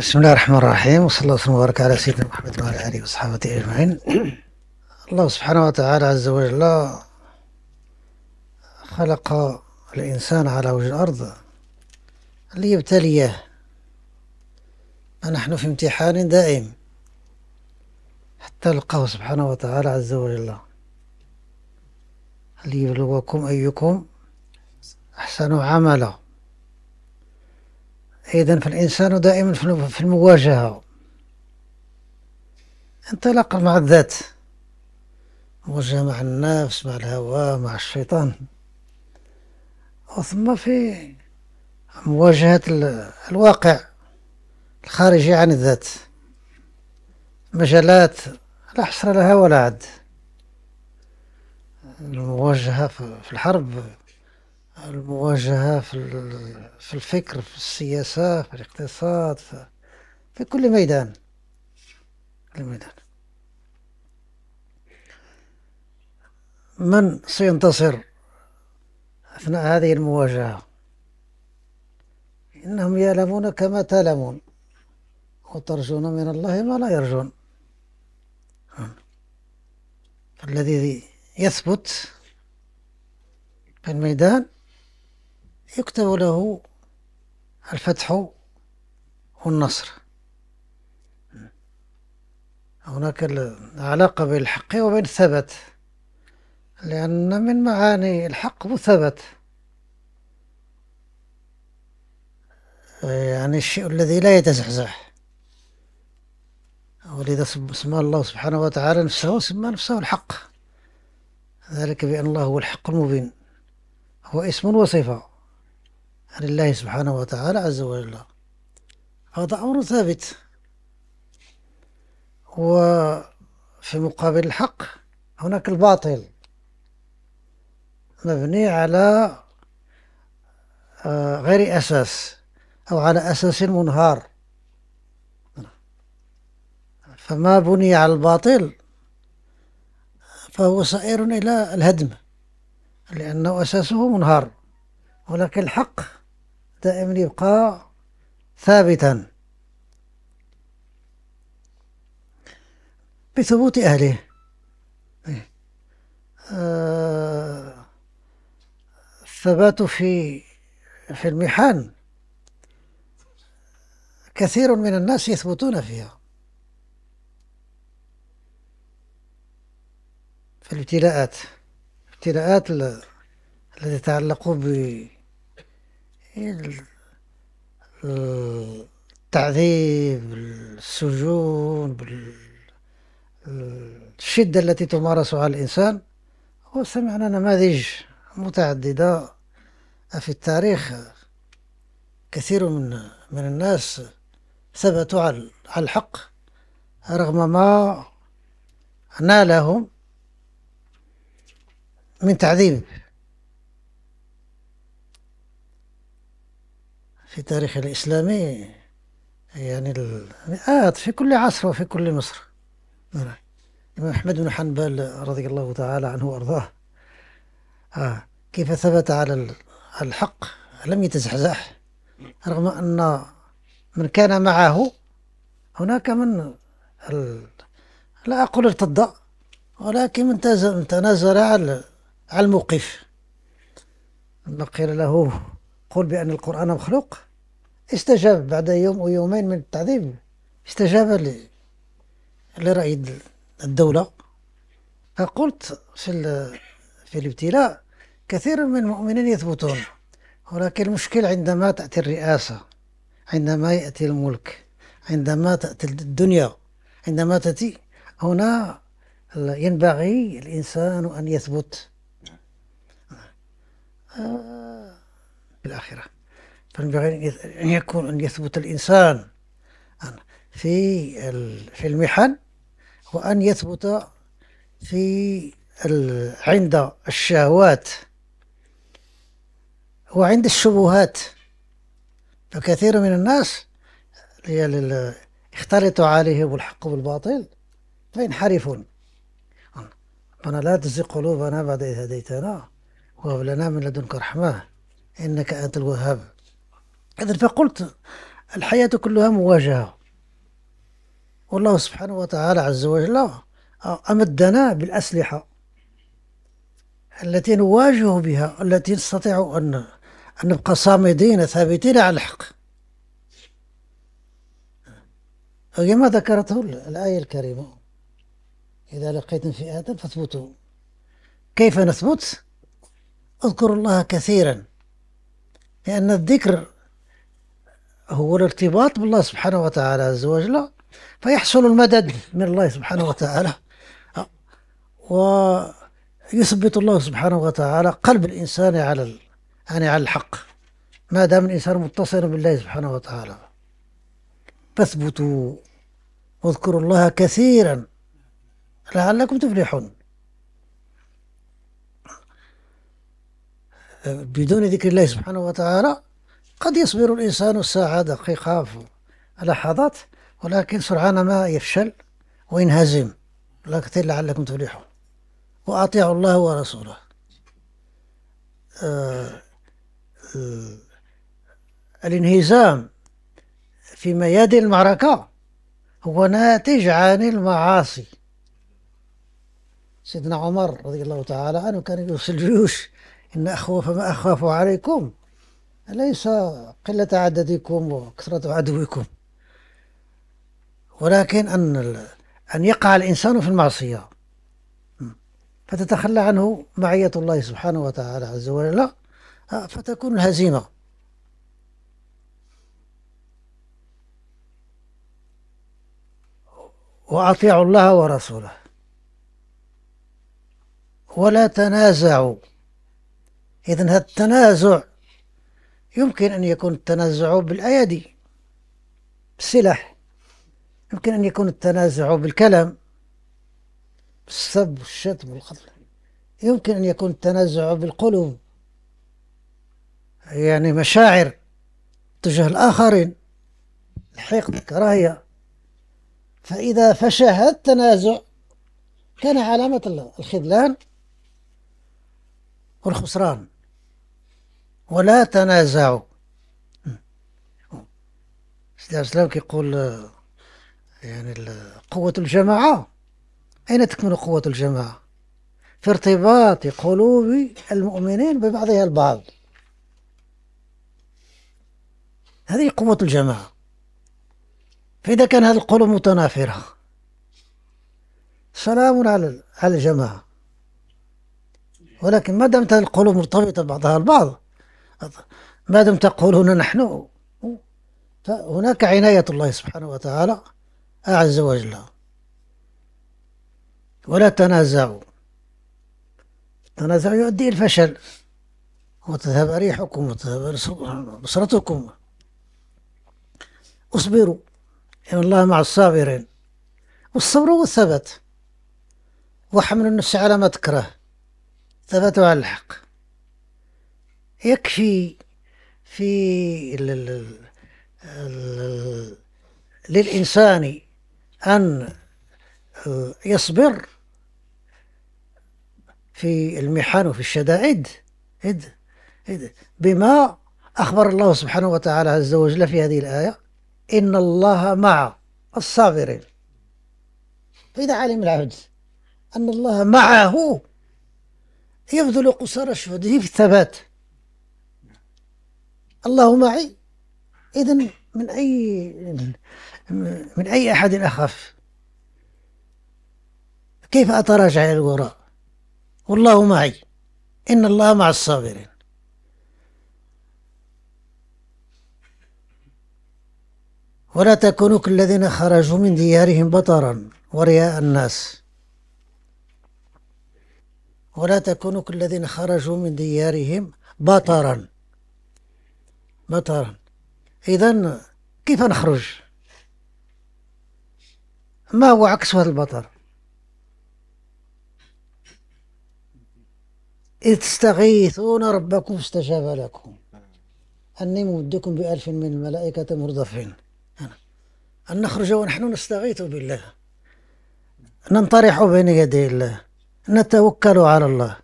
بسم الله الرحمن الرحيم وصلى الله وسلم وبارك على سيدنا محمد وعلى آله وصحبه أجمعين الله سبحانه وتعالى عز وجل خلق الإنسان على وجه الأرض ليبتليه نحن في امتحان دائم حتى لقاه سبحانه وتعالى عز وجل ليبلوكم أيكم أحسن عملا إذا فالإنسان دائما في المواجهة انطلاقا مع الذات مواجهة مع النفس مع الهوى مع الشيطان وثم في مواجهة الواقع الخارجي عن الذات مجالات لا حصر لها ولا عد المواجهة في الحرب المواجهة في الفكر في السياسة في الاقتصاد في كل ميدان كل ميدان من سينتصر أثناء هذه المواجهة إنهم يألمون كما تألمون وترجون من الله ما لا يرجون فالذي يثبت في الميدان يكتب له الفتح والنصر هناك العلاقة بين الحق وبين الثبت لأن من معاني الحق هو ثبت يعني الشيء الذي لا يتزحزح ولذا سمى الله سبحانه وتعالى نفسه سمى نفسه الحق ذلك بأن الله هو الحق المبين هو اسم وصفه عن الله سبحانه وتعالى عز وجل هذا أمر ثابت وفي مقابل الحق هناك الباطل مبني على آه، غير أساس أو على أساس منهار فما بني على الباطل فهو سائر إلى الهدم لأنه أساسه منهار ولكن الحق دائم يبقى ثابتا بثبوت أهله آه الثبات في في المحن كثير من الناس يثبتون فيها في الابتلاءات الابتلاءات التي تتعلق ب التعذيب السجون الشدة التي تمارس على الإنسان وسمعنا نماذج متعددة في التاريخ كثير من من الناس ثبتوا على الحق رغم ما نالهم من تعذيب في تاريخ الإسلامي يعني المئات في كل عصر وفي كل مصر الإمام أحمد بن حنبل رضي الله تعالى عنه وأرضاه آه كيف ثبت على الحق لم يتزحزح رغم أن من كان معه هناك من لا أقول ارتد ولكن من تنازل على الموقف ما قيل له قل بأن القرآن مخلوق استجاب بعد يوم ويومين من التعذيب استجاب لرأي الدولة فقلت في في الابتلاء كثير من المؤمنين يثبتون ولكن المشكل عندما تأتي الرئاسة عندما يأتي الملك عندما تأتي الدنيا عندما تأتي هنا ينبغي الإنسان أن يثبت آه، بالآخرة فينبغي أن يكون أن يثبت الإنسان في في المحن وأن يثبت في عند الشهوات وعند الشبهات فكثير من الناس اختلط عليهم الحق بالباطل فينحرفون ربنا لا تزغ قلوبنا بعد إذ هديتنا وهب لنا من لدنك رحمة إنك أنت الوهاب إذا فقلت الحياة كلها مواجهة والله سبحانه وتعالى عز وجل أمدنا بالأسلحة التي نواجه بها التي نستطيع أن أن نبقى صامدين ثابتين على الحق كما ذكرته الآية الكريمة إذا لقيتم فئة فاثبتوا كيف نثبت؟ اذكروا الله كثيرا لأن الذكر هو الارتباط بالله سبحانه وتعالى عز وجل فيحصل المدد من الله سبحانه وتعالى ويثبت الله سبحانه وتعالى قلب الإنسان على يعني على الحق ما دام الإنسان متصلا بالله سبحانه وتعالى فاثبتوا واذكروا الله كثيرا لعلكم تفلحون بدون ذكر الله سبحانه وتعالى قد يصبر الإنسان ساعة دقيقة لحظات ولكن سرعان ما يفشل وينهزم لا كثير لعلكم تفلحون وأطيعوا الله ورسوله آه، آه، الانهزام في ميادين المعركة هو ناتج عن المعاصي سيدنا عمر رضي الله تعالى عنه كان يوصل الجيوش إن أخوف ما أخاف عليكم ليس قلة عددكم وكثرة عدوكم ولكن أن أن يقع الإنسان في المعصية فتتخلى عنه معية الله سبحانه وتعالى عز وجل فتكون الهزيمة وأطيعوا الله ورسوله ولا تنازعوا إذن هذا التنازع يمكن أن يكون التنازع بالأيادي بالسلاح يمكن أن يكون التنازع بالكلام بالسب والشتم والقتل يمكن أن يكون التنازع بالقلوب يعني مشاعر تجاه الآخرين الحقد الكراهية فإذا فشى هذا التنازع كان علامة الخذلان والخسران ولا تنازعوا سيدي السلام كيقول يعني قوة الجماعة أين تكمن قوة الجماعة في ارتباط قلوب المؤمنين ببعضها البعض هذه قوة الجماعة فإذا كان هذه القلوب متنافرة سلام على على الجماعة ولكن ما دامت القلوب مرتبطة بعضها البعض ما دمت تقولون نحن هناك عناية الله سبحانه وتعالى أعز وجل ولا تنازعوا التنازع يؤدي الفشل وتذهب ريحكم وتذهب نصرتكم اصبروا إن الله مع الصابرين والصبر والثبت وحمل النفس على ما تكره ثبتوا على الحق يكفي في للإنسان أن يصبر في المحن وفي الشدائد بما أخبر الله سبحانه وتعالى عز وجل في هذه الآية إن الله مع الصابرين فإذا علم العبد أن الله معه يبذل قصارى في الثبات الله معي إذا من أي من أي أحد أخاف كيف أتراجع إلى الوراء والله معي إن الله مع الصابرين ولا تكونوا كالذين خرجوا من ديارهم بطرا ورياء الناس ولا تكونوا كالذين خرجوا من ديارهم بطرا بطرا إذا كيف نخرج ما هو عكس هذا البطر إذ تستغيثون ربكم استجاب لكم أني ممدكم بألف من الملائكة مرضفين أن نخرج ونحن نستغيث بالله ننطرح بين يدي الله نتوكل على الله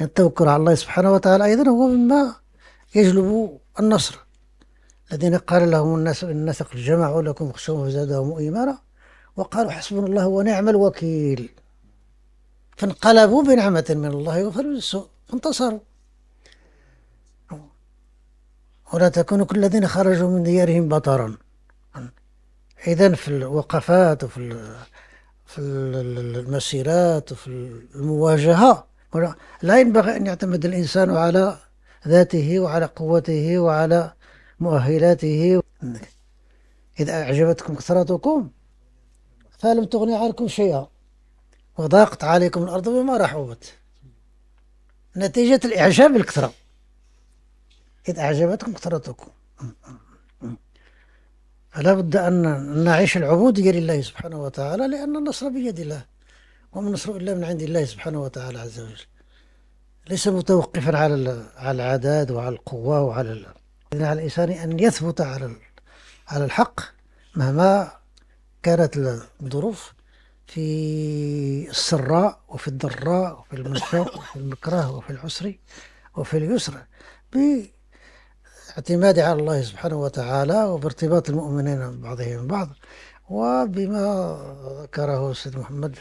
التوكل على الله سبحانه وتعالى أيضا هو مما يجلب النصر الذين قال لهم الناس إن قد جمعوا لكم خشوم فزادهم إيمانا وقالوا حسبنا الله ونعم الوكيل فانقلبوا بنعمة من الله وفروا السوء فانتصروا ولا تكونوا كالذين خرجوا من ديارهم بطرا إذا في الوقفات وفي في المسيرات وفي المواجهة لا ينبغي أن يعتمد الإنسان على ذاته وعلى قوته وعلى مؤهلاته إذا أعجبتكم كثرتكم فلم تغني عنكم شيئا وضاقت عليكم الأرض بما رحبت نتيجة الإعجاب الكثرة إذا أعجبتكم كثرتكم فلا بد أن نعيش العبودية لله سبحانه وتعالى لأن النصر بيد الله وما النصر إلا من عند الله سبحانه وتعالى عز وجل ليس متوقفا على على العداد وعلى القوة وعلى على الإنسان أن يثبت على على الحق مهما كانت الظروف في السراء وفي الضراء وفي المشاق وفي المكره وفي العسر وفي اليسر اعتمادي على الله سبحانه وتعالى وبارتباط المؤمنين ببعضهم البعض وبما ذكره سيد محمد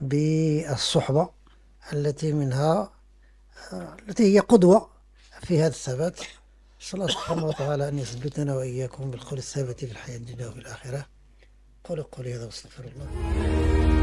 بالصحبة التي منها التي هي قدوة في هذا الثبات نسأل الله سبحانه وتعالى أن يثبتنا وإياكم بالقول الثابت في الحياة الدنيا وفي الآخرة قولوا قولي هذا واستغفر الله